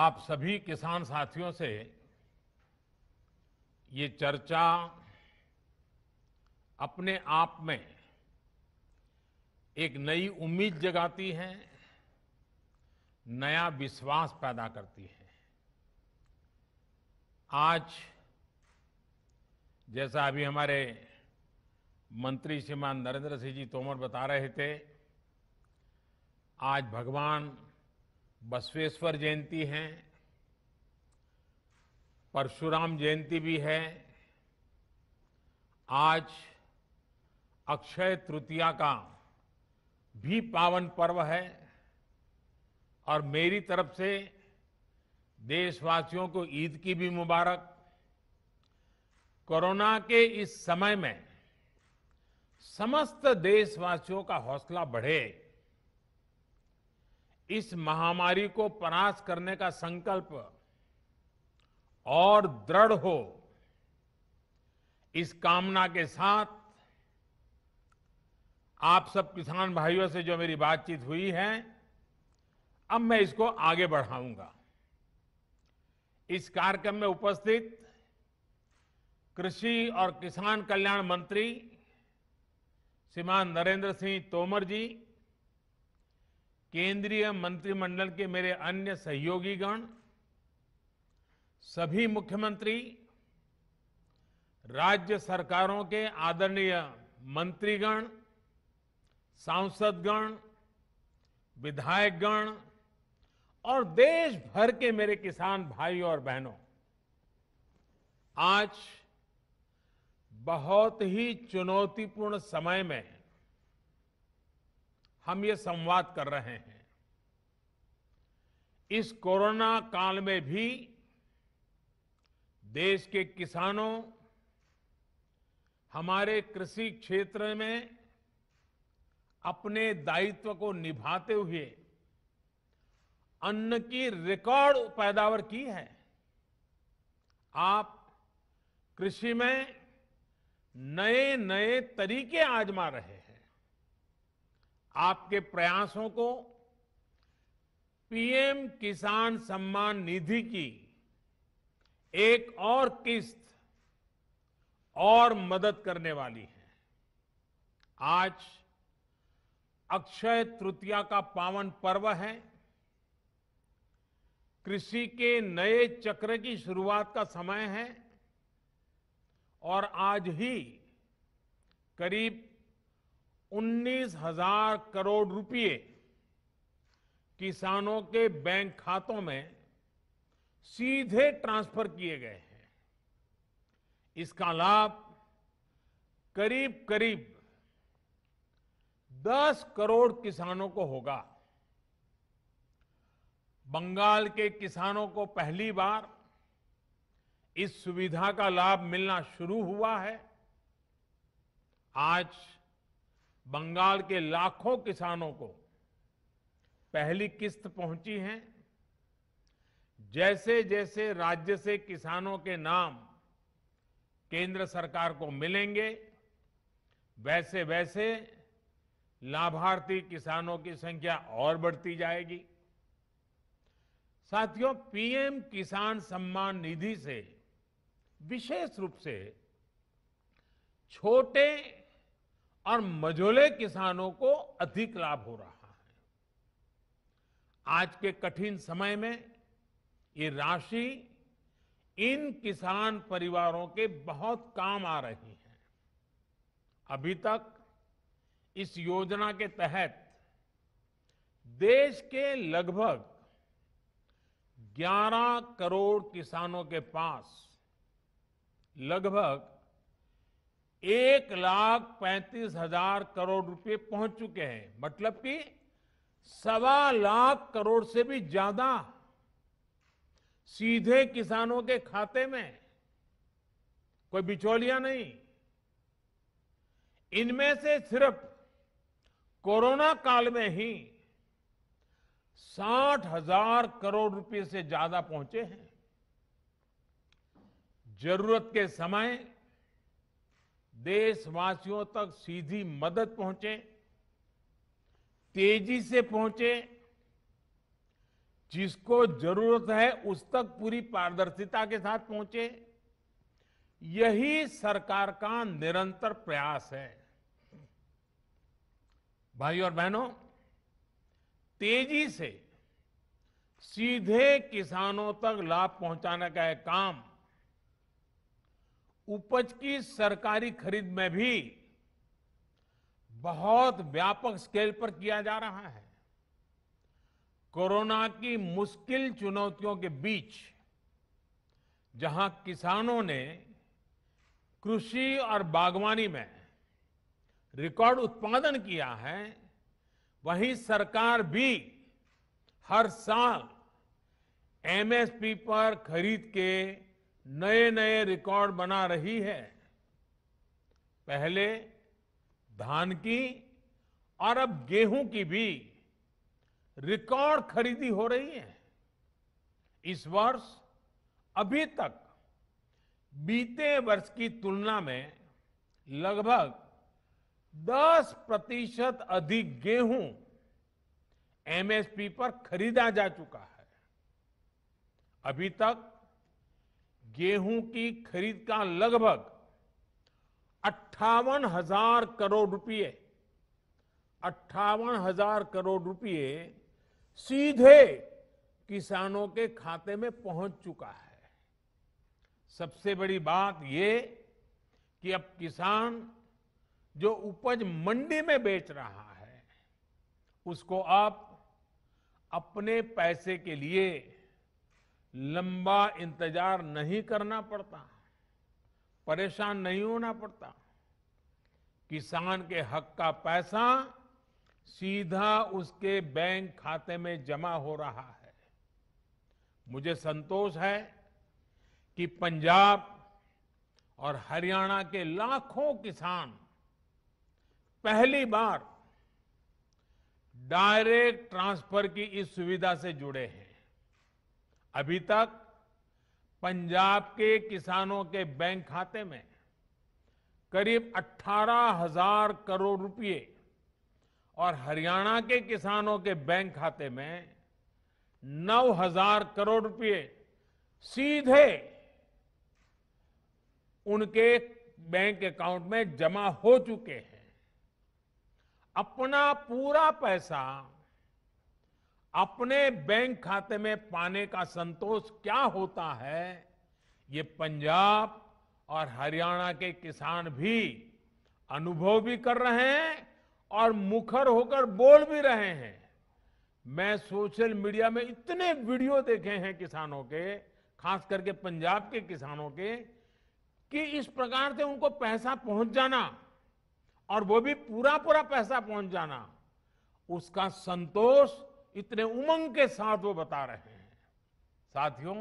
आप सभी किसान साथियों से ये चर्चा अपने आप में एक नई उम्मीद जगाती है नया विश्वास पैदा करती है आज जैसा अभी हमारे मंत्री श्रीमान नरेंद्र सिंह जी तोमर बता रहे थे आज भगवान बसवेश्वर जयंती है परशुराम जयंती भी है आज अक्षय तृतीया का भी पावन पर्व है और मेरी तरफ से देशवासियों को ईद की भी मुबारक कोरोना के इस समय में समस्त देशवासियों का हौसला बढ़े इस महामारी को परास्त करने का संकल्प और दृढ़ हो इस कामना के साथ आप सब किसान भाइयों से जो मेरी बातचीत हुई है अब मैं इसको आगे बढ़ाऊंगा इस कार्यक्रम में उपस्थित कृषि और किसान कल्याण मंत्री श्रीमान नरेंद्र सिंह तोमर जी केंद्रीय मंत्रिमंडल के मेरे अन्य सहयोगीगण सभी मुख्यमंत्री राज्य सरकारों के आदरणीय मंत्रीगण सांसदगण विधायकगण और देश भर के मेरे किसान भाई और बहनों आज बहुत ही चुनौतीपूर्ण समय में हम ये संवाद कर रहे हैं इस कोरोना काल में भी देश के किसानों हमारे कृषि क्षेत्र में अपने दायित्व को निभाते हुए अन्न की रिकॉर्ड पैदावार की है आप कृषि में नए नए तरीके आजमा रहे हैं आपके प्रयासों को पीएम किसान सम्मान निधि की एक और किस्त और मदद करने वाली है आज अक्षय तृतीया का पावन पर्व है कृषि के नए चक्र की शुरुआत का समय है और आज ही करीब उन्नीस हजार करोड़ रुपए किसानों के बैंक खातों में सीधे ट्रांसफर किए गए हैं इसका लाभ करीब करीब 10 करोड़ किसानों को होगा बंगाल के किसानों को पहली बार इस सुविधा का लाभ मिलना शुरू हुआ है आज बंगाल के लाखों किसानों को पहली किस्त पहुंची है जैसे जैसे राज्य से किसानों के नाम केंद्र सरकार को मिलेंगे वैसे वैसे लाभार्थी किसानों की संख्या और बढ़ती जाएगी साथियों पीएम किसान सम्मान निधि से विशेष रूप से छोटे और मझोले किसानों को अधिक लाभ हो रहा है आज के कठिन समय में ये राशि इन किसान परिवारों के बहुत काम आ रही है अभी तक इस योजना के तहत देश के लगभग 11 करोड़ किसानों के पास लगभग एक लाख पैंतीस हजार करोड़ रुपए पहुंच चुके हैं मतलब कि सवा लाख करोड़ से भी ज्यादा सीधे किसानों के खाते में कोई बिचौलिया नहीं इनमें से सिर्फ कोरोना काल में ही साठ हजार करोड़ रुपए से ज्यादा पहुंचे हैं जरूरत के समय देशवासियों तक सीधी मदद पहुंचे तेजी से पहुंचे जिसको जरूरत है उस तक पूरी पारदर्शिता के साथ पहुंचे यही सरकार का निरंतर प्रयास है भाई और बहनों तेजी से सीधे किसानों तक लाभ पहुंचाने का यह काम उपज की सरकारी खरीद में भी बहुत व्यापक स्केल पर किया जा रहा है कोरोना की मुश्किल चुनौतियों के बीच जहां किसानों ने कृषि और बागवानी में रिकॉर्ड उत्पादन किया है वहीं सरकार भी हर साल एमएसपी पर खरीद के नए नए रिकॉर्ड बना रही है पहले धान की और अब गेहूं की भी रिकॉर्ड खरीदी हो रही है इस वर्ष अभी तक बीते वर्ष की तुलना में लगभग 10 प्रतिशत अधिक गेहूं एमएसपी पर खरीदा जा चुका है अभी तक गेहूं की खरीद का लगभग अट्ठावन हजार करोड़ रुपए अट्ठावन हजार करोड़ रुपए सीधे किसानों के खाते में पहुंच चुका है सबसे बड़ी बात यह कि अब किसान जो उपज मंडी में बेच रहा है उसको आप अपने पैसे के लिए लंबा इंतजार नहीं करना पड़ता परेशान नहीं होना पड़ता किसान के हक का पैसा सीधा उसके बैंक खाते में जमा हो रहा है मुझे संतोष है कि पंजाब और हरियाणा के लाखों किसान पहली बार डायरेक्ट ट्रांसफर की इस सुविधा से जुड़े हैं अभी तक पंजाब के किसानों के बैंक खाते में करीब 18 हजार करोड़ रुपए और हरियाणा के किसानों के बैंक खाते में 9 हजार करोड़ रुपए सीधे उनके बैंक अकाउंट में जमा हो चुके हैं अपना पूरा पैसा अपने बैंक खाते में पाने का संतोष क्या होता है ये पंजाब और हरियाणा के किसान भी अनुभव भी कर रहे हैं और मुखर होकर बोल भी रहे हैं मैं सोशल मीडिया में इतने वीडियो देखे हैं किसानों के खास करके पंजाब के किसानों के कि इस प्रकार से उनको पैसा पहुंच जाना और वो भी पूरा पूरा पैसा पहुंच जाना उसका संतोष इतने उमंग के साथ वो बता रहे हैं साथियों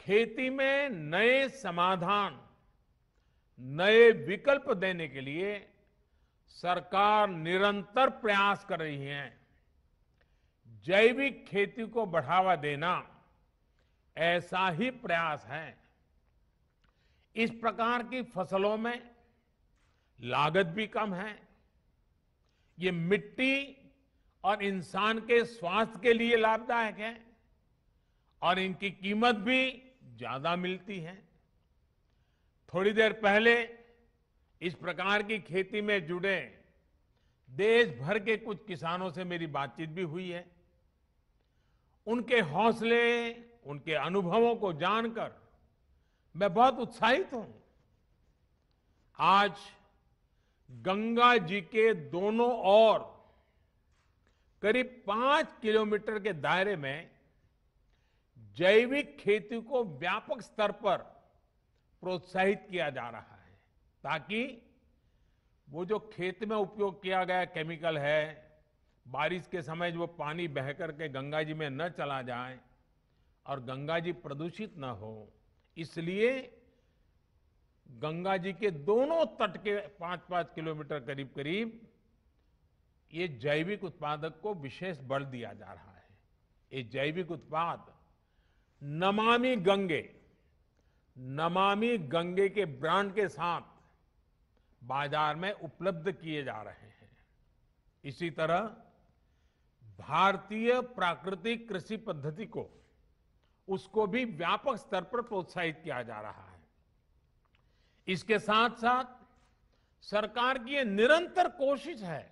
खेती में नए समाधान नए विकल्प देने के लिए सरकार निरंतर प्रयास कर रही है जैविक खेती को बढ़ावा देना ऐसा ही प्रयास है इस प्रकार की फसलों में लागत भी कम है ये मिट्टी और इंसान के स्वास्थ्य के लिए लाभदायक है और इनकी कीमत भी ज्यादा मिलती है थोड़ी देर पहले इस प्रकार की खेती में जुड़े देश भर के कुछ किसानों से मेरी बातचीत भी हुई है उनके हौसले उनके अनुभवों को जानकर मैं बहुत उत्साहित हूं आज गंगा जी के दोनों ओर करीब पांच किलोमीटर के दायरे में जैविक खेती को व्यापक स्तर पर प्रोत्साहित किया जा रहा है ताकि वो जो खेत में उपयोग किया गया केमिकल है बारिश के समय जो पानी बहकर के गंगा जी में न चला जाए और गंगा जी प्रदूषित न हो इसलिए गंगा जी के दोनों तट के पांच पांच किलोमीटर करीब करीब ये जैविक उत्पादक को विशेष बल दिया जा रहा है ये जैविक उत्पाद नमामि गंगे नमामि गंगे के ब्रांड के साथ बाजार में उपलब्ध किए जा रहे हैं इसी तरह भारतीय प्राकृतिक कृषि पद्धति को उसको भी व्यापक स्तर पर प्रोत्साहित किया जा रहा है इसके साथ साथ सरकार की यह निरंतर कोशिश है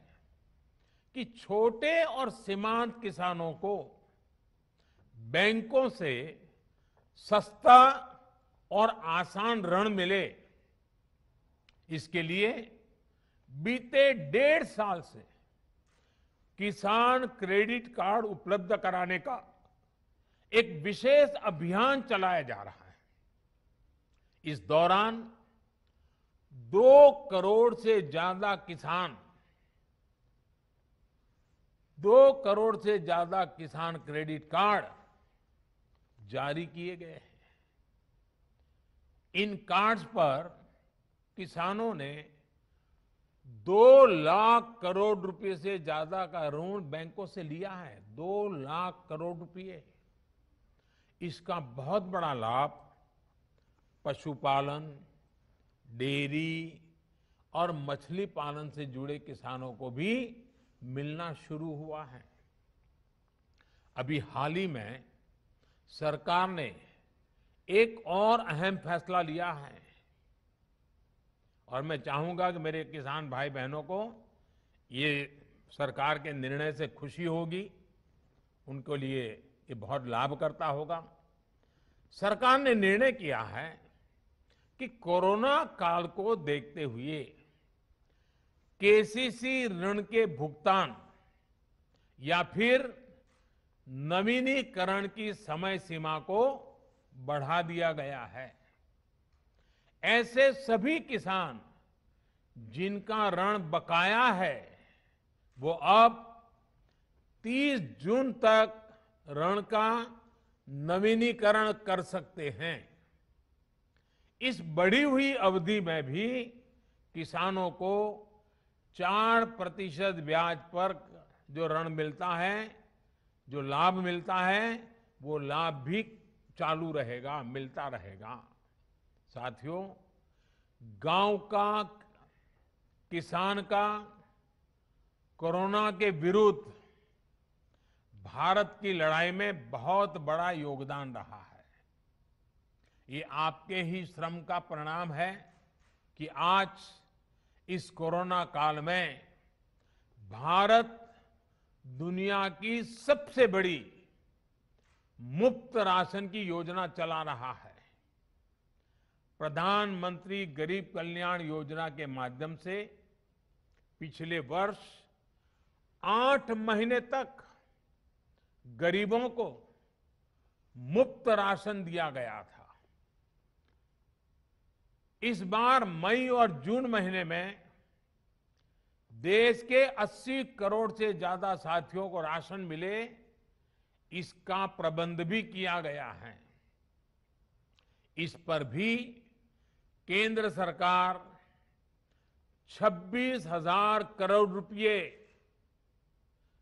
कि छोटे और सीमांत किसानों को बैंकों से सस्ता और आसान ऋण मिले इसके लिए बीते डेढ़ साल से किसान क्रेडिट कार्ड उपलब्ध कराने का एक विशेष अभियान चलाया जा रहा है इस दौरान दो करोड़ से ज्यादा किसान दो करोड़ से ज्यादा किसान क्रेडिट कार्ड जारी किए गए हैं इन कार्ड्स पर किसानों ने दो लाख करोड़ रुपए से ज्यादा का ऋण बैंकों से लिया है दो लाख करोड़ रुपए इसका बहुत बड़ा लाभ पशुपालन डेयरी और मछली पालन से जुड़े किसानों को भी मिलना शुरू हुआ है अभी हाल ही में सरकार ने एक और अहम फैसला लिया है और मैं चाहूंगा कि मेरे किसान भाई बहनों को ये सरकार के निर्णय से खुशी होगी उनके लिए ये बहुत लाभ करता होगा सरकार ने निर्णय किया है कि कोरोना काल को देखते हुए केसीसी ऋण के भुगतान या फिर नवीनीकरण की समय सीमा को बढ़ा दिया गया है ऐसे सभी किसान जिनका ऋण बकाया है वो अब 30 जून तक ऋण का नवीनीकरण कर सकते हैं इस बढ़ी हुई अवधि में भी किसानों को चार प्रतिशत ब्याज पर जो ऋण मिलता है जो लाभ मिलता है वो लाभ भी चालू रहेगा मिलता रहेगा साथियों गांव का किसान का कोरोना के विरुद्ध भारत की लड़ाई में बहुत बड़ा योगदान रहा है ये आपके ही श्रम का परिणाम है कि आज इस कोरोना काल में भारत दुनिया की सबसे बड़ी मुफ्त राशन की योजना चला रहा है प्रधानमंत्री गरीब कल्याण योजना के माध्यम से पिछले वर्ष आठ महीने तक गरीबों को मुफ्त राशन दिया गया था इस बार मई और जून महीने में देश के 80 करोड़ से ज्यादा साथियों को राशन मिले इसका प्रबंध भी किया गया है इस पर भी केंद्र सरकार छब्बीस हजार करोड़ रुपए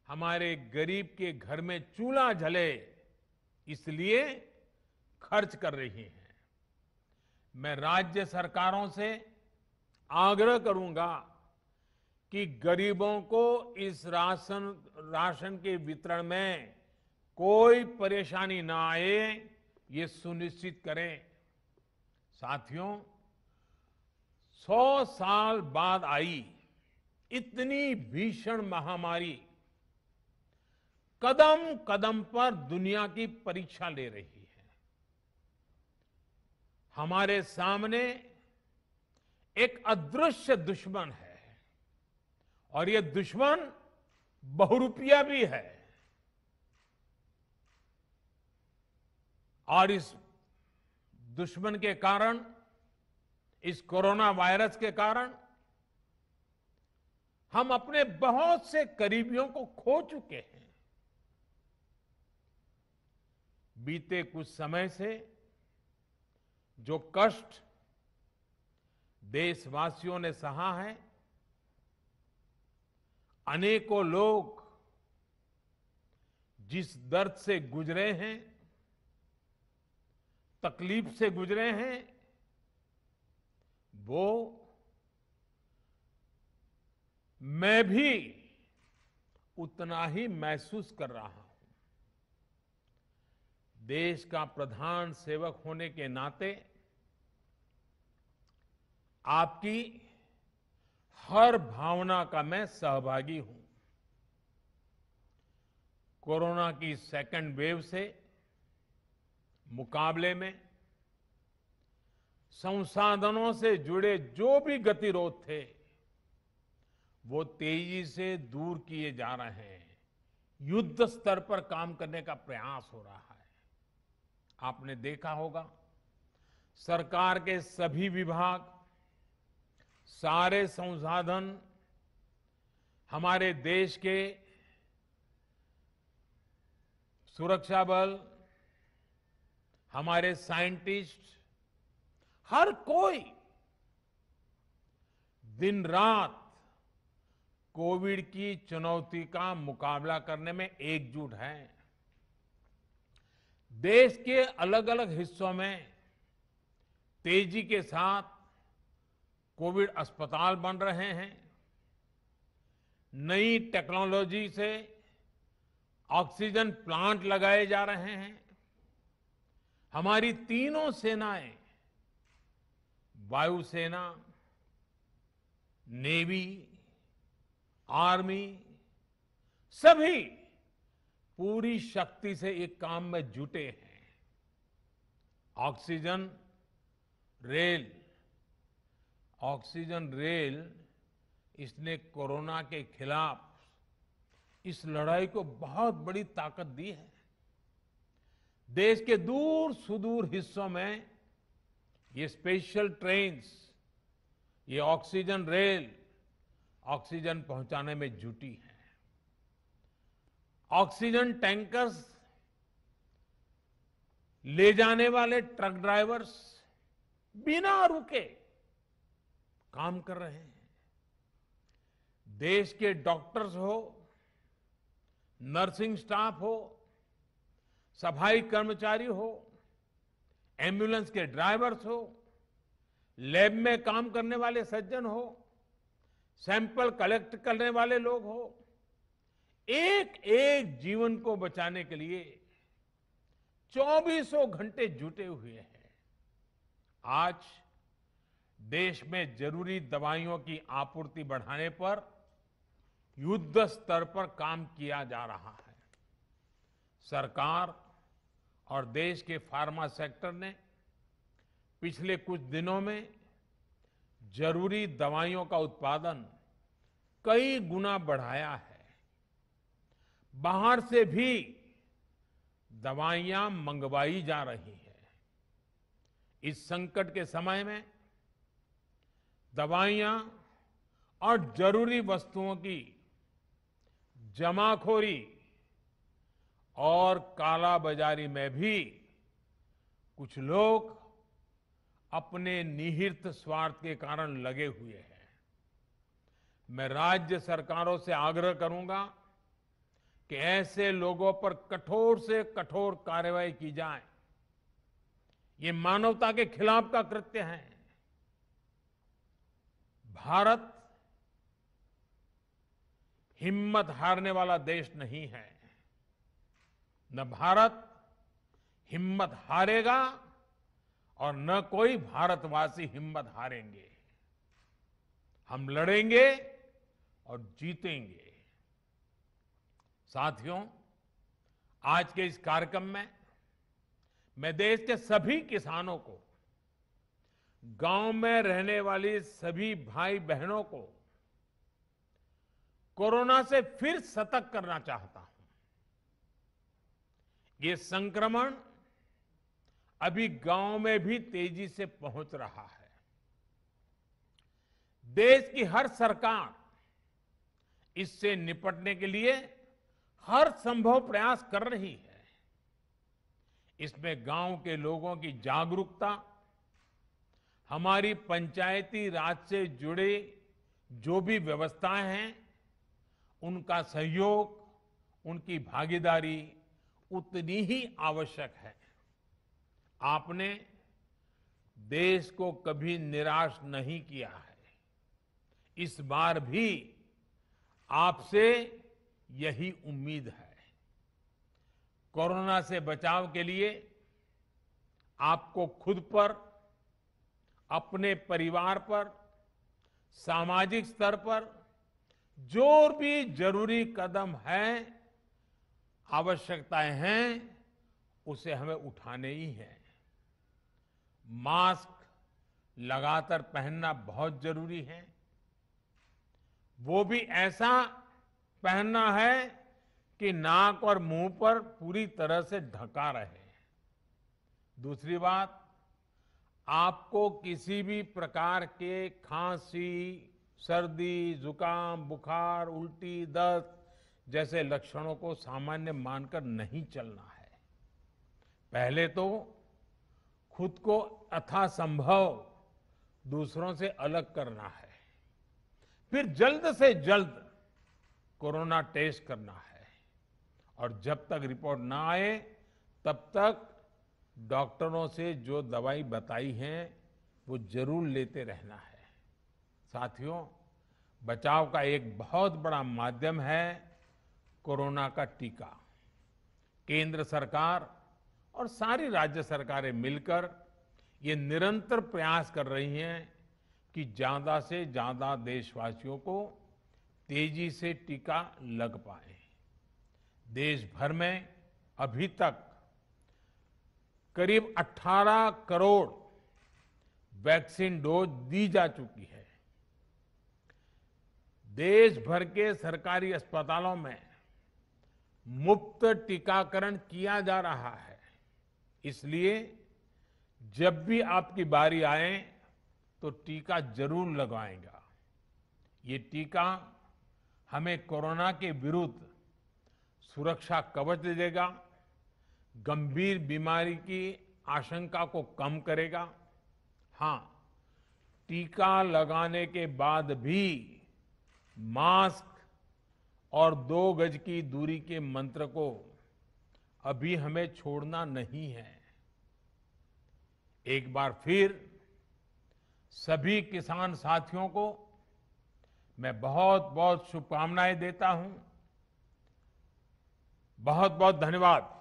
हमारे गरीब के घर में चूल्हा झले इसलिए खर्च कर रही है मैं राज्य सरकारों से आग्रह करूंगा कि गरीबों को इस राशन राशन के वितरण में कोई परेशानी ना आए ये सुनिश्चित करें साथियों सौ साल बाद आई इतनी भीषण महामारी कदम कदम पर दुनिया की परीक्षा ले रही है हमारे सामने एक अदृश्य दुश्मन है और यह दुश्मन बहुरूपिया भी है और इस दुश्मन के कारण इस कोरोना वायरस के कारण हम अपने बहुत से करीबियों को खो चुके हैं बीते कुछ समय से जो कष्ट देशवासियों ने सहा है अनेकों लोग जिस दर्द से गुजरे हैं तकलीफ से गुजरे हैं वो मैं भी उतना ही महसूस कर रहा हूं देश का प्रधान सेवक होने के नाते आपकी हर भावना का मैं सहभागी हूं कोरोना की सेकेंड वेव से मुकाबले में संसाधनों से जुड़े जो भी गतिरोध थे वो तेजी से दूर किए जा रहे हैं युद्ध स्तर पर काम करने का प्रयास हो रहा है आपने देखा होगा सरकार के सभी विभाग सारे संसाधन हमारे देश के सुरक्षा बल हमारे साइंटिस्ट हर कोई दिन रात कोविड की चुनौती का मुकाबला करने में एकजुट है देश के अलग अलग हिस्सों में तेजी के साथ कोविड अस्पताल बन रहे हैं नई टेक्नोलॉजी से ऑक्सीजन प्लांट लगाए जा रहे हैं हमारी तीनों सेनाएं वायुसेना नेवी आर्मी सभी पूरी शक्ति से एक काम में जुटे हैं ऑक्सीजन रेल ऑक्सीजन रेल इसने कोरोना के खिलाफ इस लड़ाई को बहुत बड़ी ताकत दी है देश के दूर सुदूर हिस्सों में ये स्पेशल ट्रेन ये ऑक्सीजन रेल ऑक्सीजन पहुंचाने में जुटी है ऑक्सीजन टैंकर्स ले जाने वाले ट्रक ड्राइवर्स बिना रुके काम कर रहे हैं देश के डॉक्टर्स हो नर्सिंग स्टाफ हो सफाई कर्मचारी हो एम्बुलेंस के ड्राइवर्स हो लैब में काम करने वाले सज्जन हो सैंपल कलेक्ट करने वाले लोग हो एक एक जीवन को बचाने के लिए चौबीसों घंटे जुटे हुए हैं आज देश में जरूरी दवाइयों की आपूर्ति बढ़ाने पर युद्ध स्तर पर काम किया जा रहा है सरकार और देश के फार्मा सेक्टर ने पिछले कुछ दिनों में जरूरी दवाइयों का उत्पादन कई गुना बढ़ाया है बाहर से भी दवाइयां मंगवाई जा रही हैं इस संकट के समय में दवाइयां और जरूरी वस्तुओं की जमाखोरी और कालाबाजारी में भी कुछ लोग अपने निहित स्वार्थ के कारण लगे हुए हैं मैं राज्य सरकारों से आग्रह करूंगा कि ऐसे लोगों पर कठोर से कठोर कार्रवाई की जाए ये मानवता के खिलाफ का कृत्य है भारत हिम्मत हारने वाला देश नहीं है न भारत हिम्मत हारेगा और न कोई भारतवासी हिम्मत हारेंगे हम लड़ेंगे और जीतेंगे साथियों आज के इस कार्यक्रम में मैं देश के सभी किसानों को गांव में रहने वाली सभी भाई बहनों को कोरोना से फिर सतर्क करना चाहता हूं ये संक्रमण अभी गांव में भी तेजी से पहुंच रहा है देश की हर सरकार इससे निपटने के लिए हर संभव प्रयास कर रही है इसमें गांव के लोगों की जागरूकता हमारी पंचायती राज से जुड़े जो भी व्यवस्थाएं हैं उनका सहयोग उनकी भागीदारी उतनी ही आवश्यक है आपने देश को कभी निराश नहीं किया है इस बार भी आपसे यही उम्मीद है कोरोना से बचाव के लिए आपको खुद पर अपने परिवार पर सामाजिक स्तर पर जो भी जरूरी कदम है आवश्यकताएं हैं उसे हमें उठाने ही हैं मास्क लगातार पहनना बहुत जरूरी है वो भी ऐसा पहनना है कि नाक और मुंह पर पूरी तरह से ढका रहे दूसरी बात आपको किसी भी प्रकार के खांसी सर्दी जुकाम बुखार उल्टी दस्त जैसे लक्षणों को सामान्य मानकर नहीं चलना है पहले तो खुद को अथासंभव दूसरों से अलग करना है फिर जल्द से जल्द कोरोना टेस्ट करना है और जब तक रिपोर्ट ना आए तब तक डॉक्टरों से जो दवाई बताई है वो जरूर लेते रहना है साथियों बचाव का एक बहुत बड़ा माध्यम है कोरोना का टीका केंद्र सरकार और सारी राज्य सरकारें मिलकर ये निरंतर प्रयास कर रही हैं कि ज़्यादा से ज़्यादा देशवासियों को तेजी से टीका लग पाए देश भर में अभी तक करीब 18 करोड़ वैक्सीन डोज दी जा चुकी है देश भर के सरकारी अस्पतालों में मुफ्त टीकाकरण किया जा रहा है इसलिए जब भी आपकी बारी आए तो टीका जरूर लगवाएगा ये टीका हमें कोरोना के विरुद्ध सुरक्षा कवच देगा गंभीर बीमारी की आशंका को कम करेगा हां टीका लगाने के बाद भी मास्क और दो गज की दूरी के मंत्र को अभी हमें छोड़ना नहीं है एक बार फिर सभी किसान साथियों को मैं बहुत बहुत शुभकामनाएं देता हूं बहुत बहुत धन्यवाद